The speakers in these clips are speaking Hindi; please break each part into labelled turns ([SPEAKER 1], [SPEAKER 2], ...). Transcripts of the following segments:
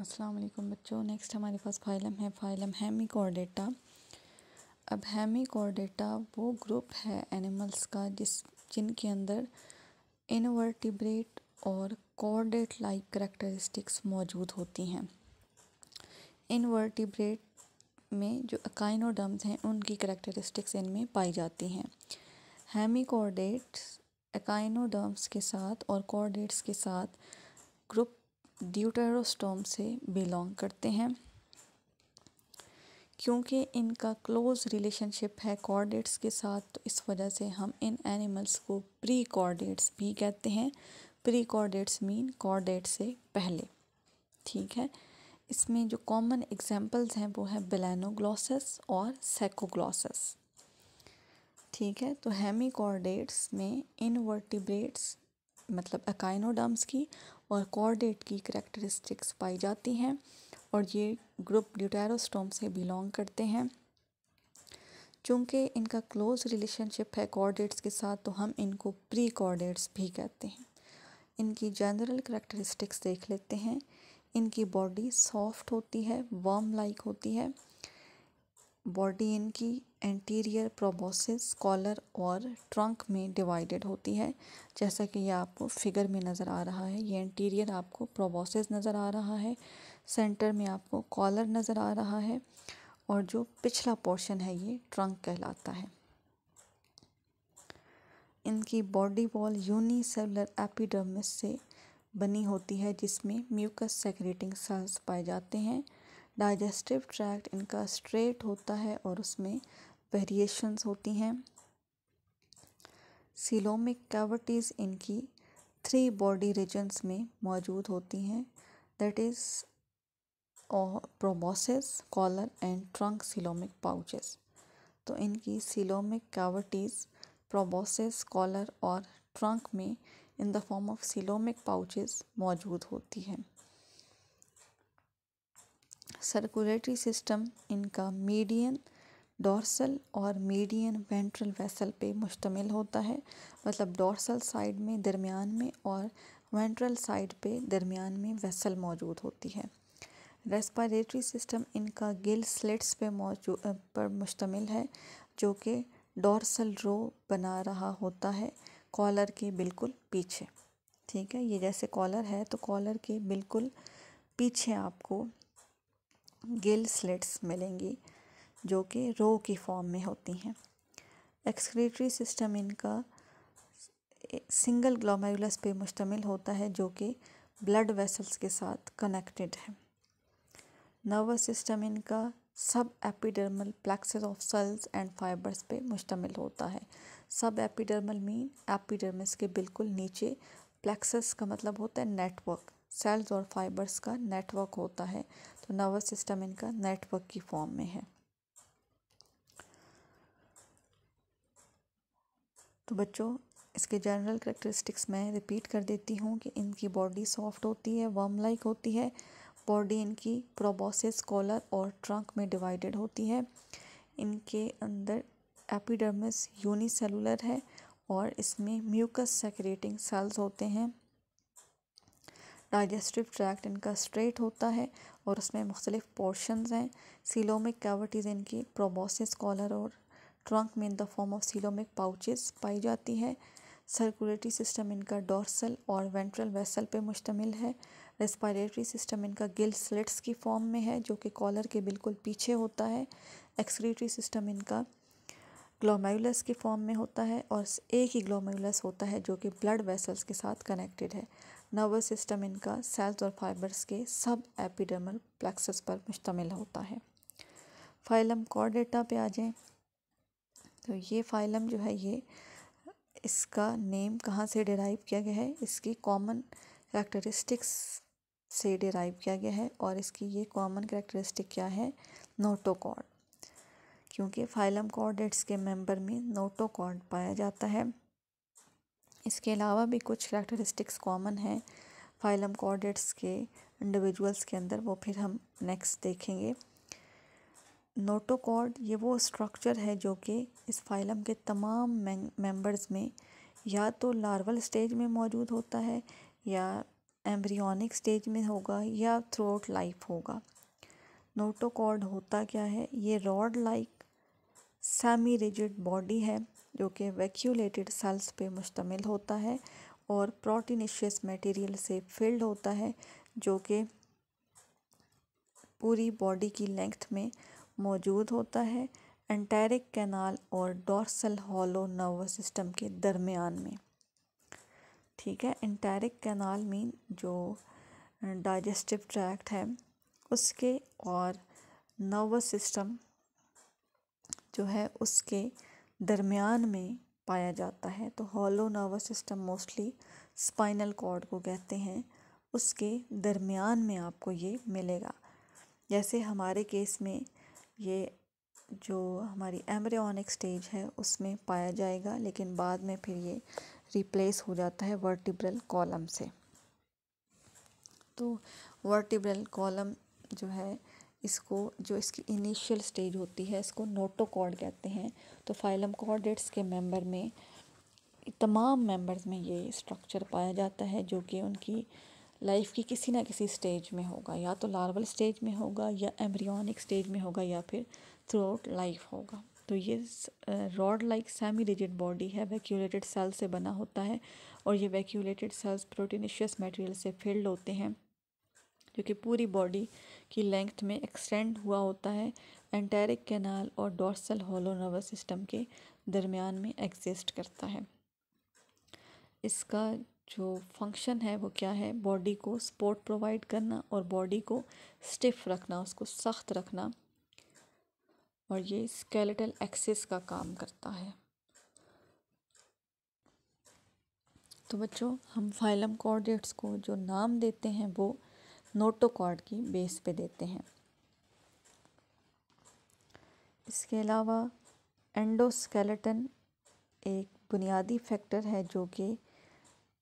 [SPEAKER 1] अस्सलाम वालेकुम बच्चों नेक्स्ट हमारे पास फाइलम है फाइलम हैमी कॉर्डेटा अब हैमी कॉर्डेटा वो ग्रुप है एनिमल्स का जिस जिनके अंदर इनवर्टिब्रेट और कॉर्डेट लाइक करेक्टरिस्टिक्स मौजूद होती हैं इनवर्टिब्रेट में जो अकाइनोडम्स हैं उनकी करेक्टरिस्टिक्स इनमें पाई जाती हैं हैमी कॉर्डेट्स अकाइनोडम्स के साथ और कॉर्डेट्स के साथ ग्रुप ड्यूटेरोस्टोम से बिलोंग करते हैं क्योंकि इनका क्लोज रिलेशनशिप है कॉर्डेट्स के साथ तो इस वजह से हम इन एनिमल्स को प्री कॉर्डेट्स भी कहते हैं प्री कॉर्डेट्स मीन कॉर्डेट से पहले ठीक है इसमें जो कॉमन एग्जांपल्स हैं वो है बेलानोग्लॉसस और सेकोग्लॉसस ठीक है तो हेमी कॉर्डेट्स में इनवर्टिब्रेट्स मतलब एकाइनोडर्म्स की और कॉर्डेट की करेक्टरिस्टिक्स पाई जाती हैं और ये ग्रुप ड्यूटेरोस्टोम से बिलोंग करते हैं चूँकि इनका क्लोज रिलेशनशिप है कॉर्डेट्स के साथ तो हम इनको प्री कॉर्डेट्स भी कहते हैं इनकी जनरल करेक्टरिस्टिक्स देख लेते हैं इनकी बॉडी सॉफ्ट होती है वार्म लाइक होती है बॉडी इनकी एंटीरियर प्रोबोसिस कॉलर और ट्रंक में डिवाइडेड होती है जैसा कि यह आपको फिगर में नज़र आ रहा है ये एंटीरियर आपको प्रोबोसिस नज़र आ रहा है सेंटर में आपको कॉलर नज़र आ रहा है और जो पिछला पोर्शन है ये ट्रंक कहलाता है इनकी बॉडी वॉल यूनिसेलर एपिडर्मिस से बनी होती है जिसमें म्यूकस सेक्रेटिंग सेल्स पाए जाते हैं डाइजेस्टिव ट्रैक्ट इनका स्ट्रेट होता है और उसमें वेरिएशंस होती हैं सिलोमिक कैविटीज़ इनकी थ्री बॉडी रीजन्स में मौजूद होती हैं that is proboscis collar and trunk coelomic pouches तो इनकी सिलोमिक कैविटीज़ प्रोबोसिस कॉलर और ट्रंक में in the form of coelomic pouches मौजूद होती हैं सर्कुलेटरी सिस्टम इनका मीडियन डॉर्सल और मीडियन वेंट्रल वेसल पे मुश्तमिल होता है मतलब डॉर्सल साइड में दरमियान में और वेंट्रल साइड पे दरमियान में वेसल मौजूद होती है रेस्पायरेटरी सिस्टम इनका गिल स्लिट्स पे मौजूद पर मुश्तमिल है जो कि डॉर्सल रो बना रहा होता है कॉलर के बिल्कुल पीछे ठीक है ये जैसे कॉलर है तो कॉलर के बिल्कुल पीछे आपको गिल स्लिट्स मिलेंगी जो कि रो की फॉर्म में होती हैं एक्सक्रीटरी सिस्टम इनका सिंगल ग्लोमेरुलस पे मुश्तमिल होता है जो कि ब्लड वेसल्स के साथ कनेक्टेड है नर्वस सिस्टम इनका sub epidermal plexus of cells and fibres पे मुश्तमिल होता है सब एपिडर्मल मीन एपिडर्मिस के बिल्कुल नीचे प्लेक्सेस का मतलब होता है नेटवर्क सेल्स और फाइबर्स का नेटवर्क होता है तो नर्वस सिस्टम इनका नेटवर्क की फॉर्म में है तो बच्चों इसके जनरल करेक्टरिस्टिक्स मैं रिपीट कर देती हूँ कि इनकी बॉडी सॉफ्ट होती है वर्म लाइक होती है बॉडी इनकी प्रोबोसिस कॉलर और ट्रंक में डिवाइडेड होती है इनके अंदर एपिडर्मिस यूनिसेलुलर है और इसमें म्यूकस सेक्रेटिंग सेल्स होते हैं डाइजेस्टिव ट्रैक्ट इनका स्ट्रेट होता है और उसमें मुख्तलिफ पोर्शंस हैं सीलोमिक कैविटीज़ इनकी प्रोबोसिस कॉलर और ट्रंक में in the form of coelomic pouches पाई जाती है सर्कुलेटरी सिस्टम इनका डोर्सल और वेंट्रल वेसल पे मुश्तमिल है रेस्पायरेटरी सिस्टम इनका गिल स्लिट्स की फॉर्म में है जो कि कॉलर के बिल्कुल पीछे होता है एक्सक्रीटरी सिस्टम इनका ग्लोमेरुलस की फॉर्म में होता है और एक ही ग्लोमेरुलस होता है जो कि ब्लड वेसल्स के साथ कनेक्टेड है नर्वस सिस्टम इनका सेल्स और फाइबर्स के सब एपिडर्मल प्लेक्सस पर मुश्तमिल होता है फाइलम कॉर्डेटा पे आ जाएं तो ये फाइलम जो है ये इसका नेम कहाँ से डिराइव किया गया है इसकी कॉमन करेक्टरिस्टिक्स से डिराइव किया गया है और इसकी ये कॉमन करेक्टरिस्टिक क्या है नोटोकॉर्ड क्योंकि फाइलम कॉर्डेट्स के मेंबर में नोटोकॉर्ड पाया जाता है इसके अलावा भी कुछ करेक्टरिस्टिक्स कॉमन हैं फाइलम कॉर्डेट्स के इंडिविजुअल्स के अंदर वो फिर हम नेक्स्ट देखेंगे नोटोकॉर्ड ये वो स्ट्रक्चर है जो कि इस फाइलम के तमाम मेंबर्स में या तो लार्वल स्टेज में मौजूद होता है या एम्ब्रियोनिक स्टेज में होगा या थ्रोट लाइफ होगा नोटोकॉर्ड होता क्या है ये rod like semi rigid body है जो कि वैक्यूलेटेड सेल्स पे मुश्तमिल होता है और प्रोटीनिशियस मटेरियल से फिल्ड होता है जो कि पूरी बॉडी की लेंथ में मौजूद होता है एंटेरिक कैनाल और डोर्सल हॉलो नर्वस सिस्टम के दरमियान में ठीक है एंटेरिक कैनाल मीन जो डाइजेस्टिव ट्रैक्ट है उसके और नर्वस सिस्टम जो है उसके दरमियान में पाया जाता है तो hollow nervous system mostly spinal cord को कहते हैं उसके दरमियान में आपको ये मिलेगा जैसे हमारे केस में ये जो हमारी एम्ब्रियोनिक स्टेज है उसमें पाया जाएगा लेकिन बाद में फिर ये रिप्लेस हो जाता है वर्टिब्रल कॉलम से तो वर्टिब्रल कॉलम जो है इसको जो इसकी इनिशियल स्टेज होती है इसको नोटोकॉर्ड कहते हैं तो फाइलम कॉर्डेट्स के मेंबर में तमाम मेंबर्स में ये स्ट्रक्चर पाया जाता है जो कि उनकी लाइफ की किसी ना किसी स्टेज में होगा या तो लार्वल स्टेज में होगा या एम्ब्रियोनिक स्टेज में होगा या फिर थ्रू आउट लाइफ होगा तो ये rod like semi rigid body है वैक्यूलेटेड सेल से बना होता है और ये वैक्यूलेटेड सेल्स प्रोटीनिशियस मटेरियल से फिल्ड होते हैं जो कि पूरी बॉडी की लेंथ में एक्सटेंड हुआ होता है एंटेरिक कैनाल और डोर्सल होलो नर्वस सिस्टम के दरमियान में एग्जिस्ट करता है इसका जो फंक्शन है वो क्या है बॉडी को सपोर्ट प्रोवाइड करना और बॉडी को स्टिफ रखना उसको सख्त रखना और ये स्केलेटल एक्सिस का काम करता है तो बच्चों हम फाइलम कॉर्डेट्स को जो नाम देते हैं वो नोटोकॉर्ड की बेस पे देते हैं इसके अलावा एंडोस्केलेटन एक बुनियादी फैक्टर है जो कि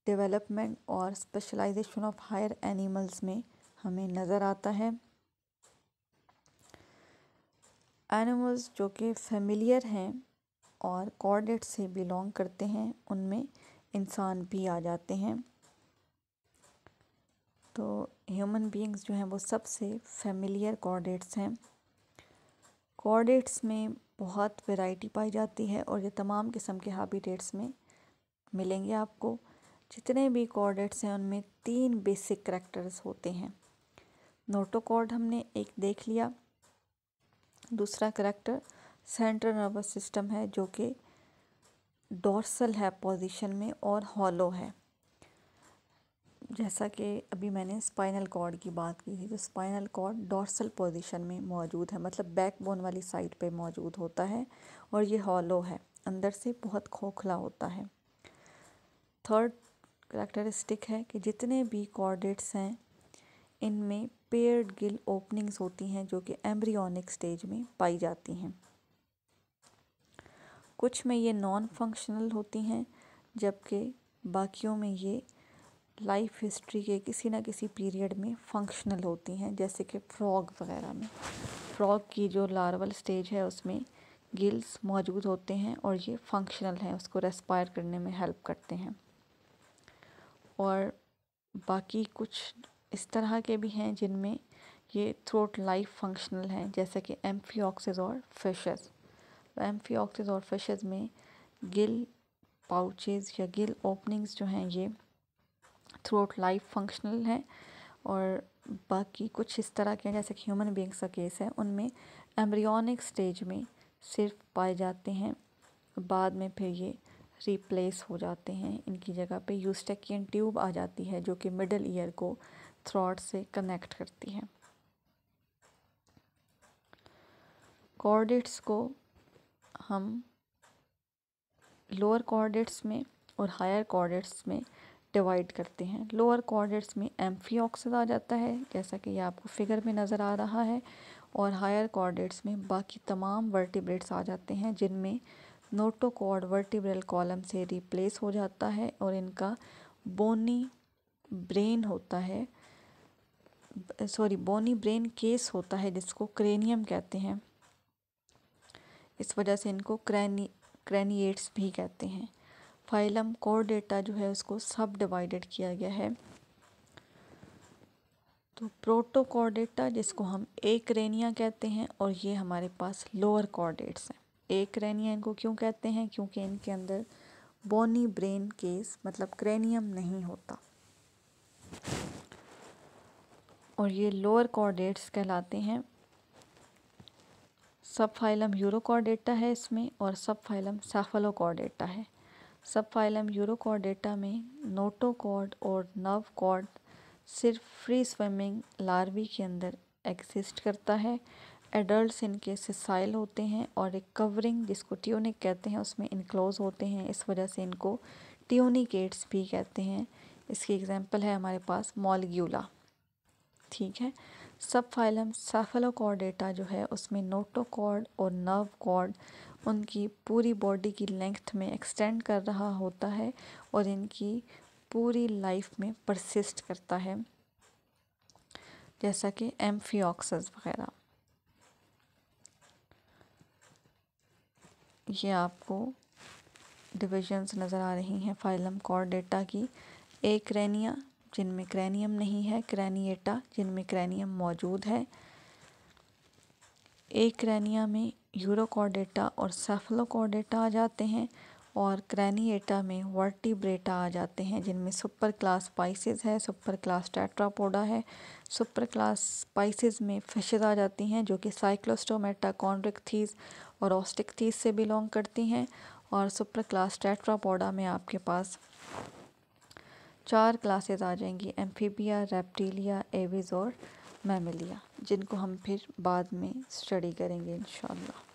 [SPEAKER 1] डेवलपमेंट और स्पेशलाइजेशन ऑफ हायर एनिमल्स में हमें नज़र आता है एनिमल्स जो कि फैमिलियर हैं और कॉर्डेट से बिलोंग करते हैं उनमें इंसान भी आ जाते हैं तो ह्यूमन बीइंग्स जो हैं वो सबसे फेमिलियर कॉर्डेट्स हैं कॉर्डेट्स में बहुत वैरायटी पाई जाती है और ये तमाम किस्म के हैबिटेट्स में मिलेंगे आपको जितने भी कॉर्डेट्स हैं उनमें तीन बेसिक करेक्टर्स होते हैं नोटोकॉर्ड हमने एक देख लिया दूसरा करेक्टर सेंट्रल नर्वस सिस्टम है जो कि डोर्सल है पोजीशन में और हॉलो है जैसा कि अभी मैंने स्पाइनल कॉर्ड की बात की थी तो स्पाइनल कॉर्ड डॉर्सल पोजीशन में मौजूद है मतलब बैकबोन वाली साइड पे मौजूद होता है और ये हॉलो है अंदर से बहुत खोखला होता है थर्ड करैक्टरिस्टिक है कि जितने भी कॉर्डेट्स हैं इनमें पेयर्ड गिल ओपनिंग्स होती हैं जो कि एम्ब्रियोनिक स्टेज में पाई जाती हैं कुछ में ये नॉन फंक्शनल होती हैं जबकि बाकियों में ये लाइफ हिस्ट्री के किसी ना किसी पीरियड में फंक्शनल होती हैं जैसे कि फ्रॉग वगैरह में फ्रॉग की जो लार्वल स्टेज है उसमें गिल्स मौजूद होते हैं और ये फंक्शनल हैं उसको रेस्पायर करने में हेल्प करते हैं और बाकी कुछ इस तरह के भी हैं जिनमें ये थ्रोट लाइफ फंक्शनल हैं जैसे कि एम्फियोक्सेज और फिशेस तो एम्फियोक्सेज और फिशेस में गिल पाउचेज़ या गिल ओपनिंग्स जो हैं ये थ्रू आउट लाइफ फंक्शनल हैं और बाकी कुछ इस तरह के हैं जैसे कि ह्यूमन बींग्स का केस है उनमें एम्ब्रियोनिक स्टेज में सिर्फ पाए जाते हैं बाद में फिर ये रिप्लेस हो जाते हैं इनकी जगह पे यूस्टेकियन ट्यूब आ जाती है जो कि मिडल ईयर को थ्रॉट से कनेक्ट करती है कॉर्डेट्स को हम लोअर कॉर्डेट्स में और हायर कॉर्डेट्स में डिवाइड करते हैं लोअर कॉर्डेट्स में एम्फीऑक्सिड आ जाता है जैसा कि ये आपको फिगर में नज़र आ रहा है और हायर कॉर्डेट्स में बाकी तमाम वर्टिब्रेट्स आ जाते हैं जिनमें नोटोकॉर्ड वर्टिब्रल कॉलम से रिप्लेस हो जाता है और इनका बोनी ब्रेन होता है सॉरी बोनी ब्रेन केस होता है जिसको क्रेनियम कहते हैं इस वजह से इनको क्रैनी क्रैनिएट्स भी कहते हैं फाइलम कोर डेटा जो है उसको सब डिवाइडेड किया गया है तो प्रोटोकॉर्डेटा जिसको हम एक रेनिया कहते हैं और ये हमारे पास लोअर कॉर्डेट्स हैं एक रेनिया इनको क्यों कहते हैं क्योंकि इनके अंदर बोनी ब्रेन केस मतलब क्रेनियम नहीं होता और ये लोअर कॉर्डेट्स कहलाते हैं सब फाइलम यूरोकॉर्डेटा है इसमें और सब फाइलम सेफलोकॉर्डेटा है फाइलम यूरोकॉर्ड डेटा में नोटोकॉर्ड और कॉर्ड सिर्फ फ्री स्विमिंग लार्वी के अंदर एग्जिस्ट करता है एडल्ट इनके सिसाइल होते हैं और एक कवरिंग जिसको ट्यूनिक कहते हैं उसमें इनक्लोज होते हैं इस वजह से इनको ट्यूनिकेट्स भी कहते हैं इसकी एग्जांपल है हमारे पास मॉलग्यूला ठीक है सब फाइलम सेफलोकॉर्डेटा जो है उसमें नोटोकॉर्ड और नर्व कॉर्ड उनकी पूरी बॉडी की लेंथ में एक्सटेंड कर रहा होता है और इनकी पूरी लाइफ में परसिस्ट करता है जैसा कि एम्फियोक्स वगैरह ये आपको डिविजन्स नज़र आ रही हैं फाइलम कॉर्डेटा की ए क्रैनिया जिनमें क्रैनियम नहीं है क्रैनिएटा जिनमें क्रैनियम मौजूद है एक क्रैनिया में यूरोकॉर्डेटा और सेफलोकॉर्डेटा आ जाते हैं और क्रैनिएटा में वर्टिब्रेटा आ जाते हैं जिनमें सुपर क्लास स्पाइसिस है सुपर क्लास टेट्रापोडा है सुपर क्लास स्पाइसिस में फिशेज आ जाती हैं जो कि साइक्लोस्टोमेटा कॉन्ड्रिकथीज और ऑस्टिकथीज से बिलोंग करती हैं और सुपर क्लास टेट्रापोडा में आपके पास चार क्लासेस आ जाएंगी एम्फीबिया रेप्टीलिया एविज और मिलिया जिनको हम फिर बाद में स्टडी करेंगे इंशाल्लाह